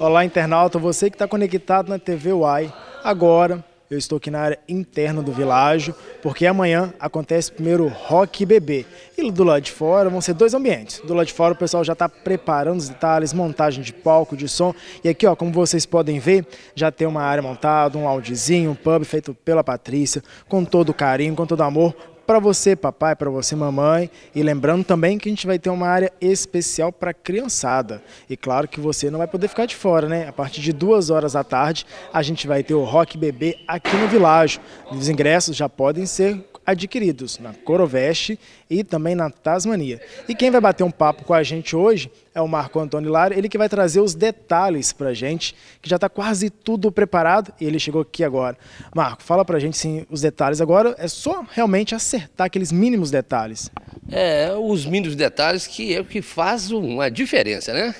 Olá, internauta, você que está conectado na TV UAI. Agora eu estou aqui na área interna do világio, porque amanhã acontece primeiro Rock Bebê. E do lado de fora vão ser dois ambientes. Do lado de fora o pessoal já está preparando os detalhes, montagem de palco, de som. E aqui, ó, como vocês podem ver, já tem uma área montada, um audizinho, um pub feito pela Patrícia, com todo carinho, com todo amor, para você, papai, para você, mamãe. E lembrando também que a gente vai ter uma área especial para criançada. E claro que você não vai poder ficar de fora, né? A partir de duas horas da tarde, a gente vai ter o Rock Bebê aqui no Világio. Os ingressos já podem ser adquiridos na Coroveste e também na Tasmania. E quem vai bater um papo com a gente hoje é o Marco Antônio Lara, ele que vai trazer os detalhes para a gente, que já está quase tudo preparado e ele chegou aqui agora. Marco, fala para a gente sim, os detalhes agora, é só realmente acertar aqueles mínimos detalhes é, os mínimos detalhes que é o que faz uma diferença, né?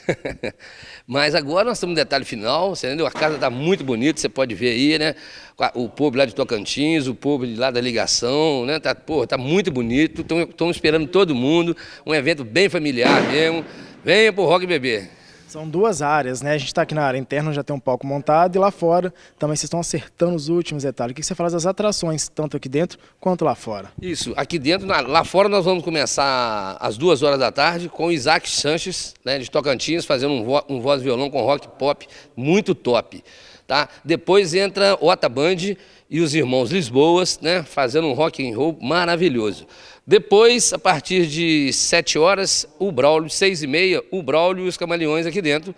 Mas agora nós estamos no detalhe final, você entendeu? A casa está muito bonita, você pode ver aí, né? O povo lá de Tocantins, o povo de lá da ligação, né? Tá, porra, tá muito bonito, estão esperando todo mundo, um evento bem familiar mesmo. Venha pro Rock Bebê. São duas áreas, né? A gente está aqui na área interna, já tem um palco montado, e lá fora também vocês estão acertando os últimos detalhes. O que você fala das atrações, tanto aqui dentro quanto lá fora? Isso, aqui dentro, lá fora nós vamos começar às duas horas da tarde com o Isaac Sanches, né, de Tocantins, fazendo um, vo, um voz violão com rock pop muito top tá? Depois entra Otaband e os irmãos Lisboas, né, fazendo um rock and roll maravilhoso. Depois, a partir de 7 horas, o Braulio, 6 e meia, o Braulio e os Camaleões aqui dentro,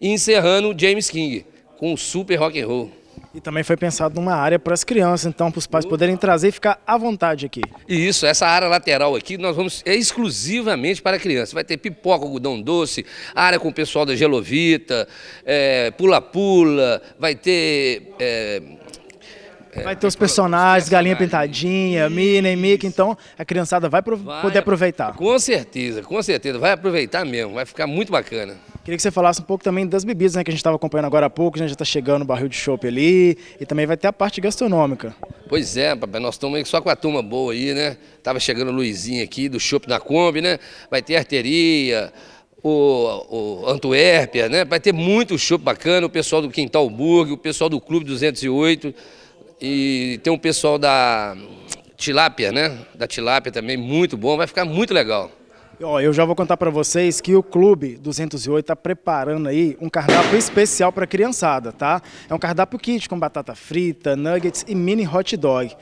e encerrando James King, com o super rock and roll. E também foi pensado numa área para as crianças, então, para os pais poderem trazer e ficar à vontade aqui. E isso, essa área lateral aqui, nós vamos é exclusivamente para crianças. Vai ter pipoca, algodão doce, área com o pessoal da Gelovita, é, pula-pula, é, é, vai ter... É, Vai ter os personagens, Galinha Pintadinha, isso. Minnie, Mickey, então a criançada vai, vai, poder aproveitar. Com certeza, com certeza, vai aproveitar mesmo, vai ficar muito bacana. Queria que você falasse um pouco também das bebidas, né, que a gente estava acompanhando agora há pouco, né, já está chegando o barril de chope ali, e também vai ter a parte gastronômica. Pois é, papai, nós estamos só com a turma boa aí, né? Tava chegando o Luizinho aqui do chope na Kombi, né? Vai ter arteria, o, o Antuérpia, né? Vai ter muito chope bacana, o pessoal do Quintal Burg, o pessoal do Clube 208, e tem um pessoal da Tilápia, né? Da Tilápia também, muito bom, vai ficar muito legal. Ó, eu já vou contar para vocês que o Clube 208 está preparando aí um cardápio especial para criançada, tá? É um cardápio kit com batata frita, nuggets e mini hot dog.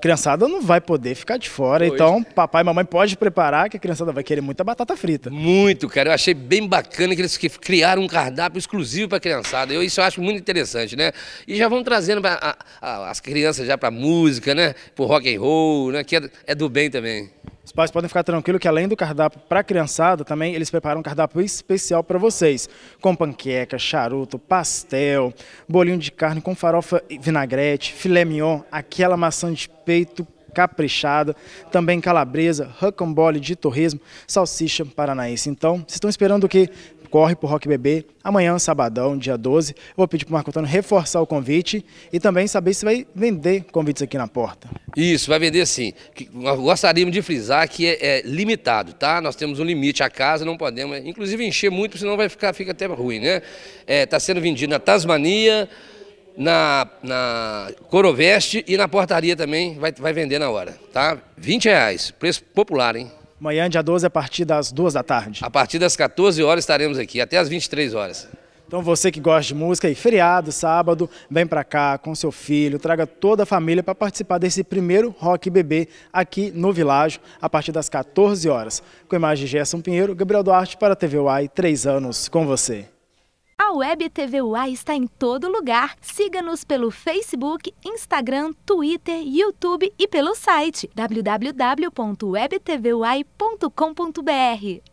Criançada não vai poder ficar de fora, pois. então papai e mamãe pode preparar que a criançada vai querer muita batata frita. Muito, cara. Eu achei bem bacana que eles criaram um cardápio exclusivo para criançada. Eu, isso eu acho muito interessante, né? E já vão trazendo pra, a, a, as crianças já para música, né? Pro rock and roll, né? Que é, é do bem também. Os pais podem ficar tranquilos que além do cardápio para a criançada, também eles preparam um cardápio especial para vocês, com panqueca, charuto, pastel, bolinho de carne com farofa e vinagrete, filé mignon, aquela maçã de peito caprichada, também calabresa, rocambole de torresmo, salsicha paranaense. Então, vocês estão esperando o quê? corre pro Rock BB amanhã, sabadão, dia 12. Eu vou pedir pro Marco Antônio reforçar o convite e também saber se vai vender convites aqui na porta. Isso, vai vender sim. Nós gostaríamos de frisar que é, é, limitado, tá? Nós temos um limite à casa, não podemos, inclusive encher muito, senão vai ficar fica até ruim, né? Está é, sendo vendido na Tasmania, na, na Coroveste e na portaria também vai, vai vender na hora, tá? 20 reais, preço popular, hein? Amanhã, dia 12, a partir das 2 da tarde. A partir das 14 horas estaremos aqui, até as 23 horas. Então você que gosta de música, e feriado, sábado, vem para cá com seu filho, traga toda a família para participar desse primeiro Rock Bebê aqui no Világio, a partir das 14 horas. Com a imagem de Gerson Pinheiro, Gabriel Duarte para a TV UAI, 3 anos com você. Web TV UA está em todo lugar. Siga-nos pelo Facebook, Instagram, Twitter, YouTube e pelo site www.webtvuai.com.br.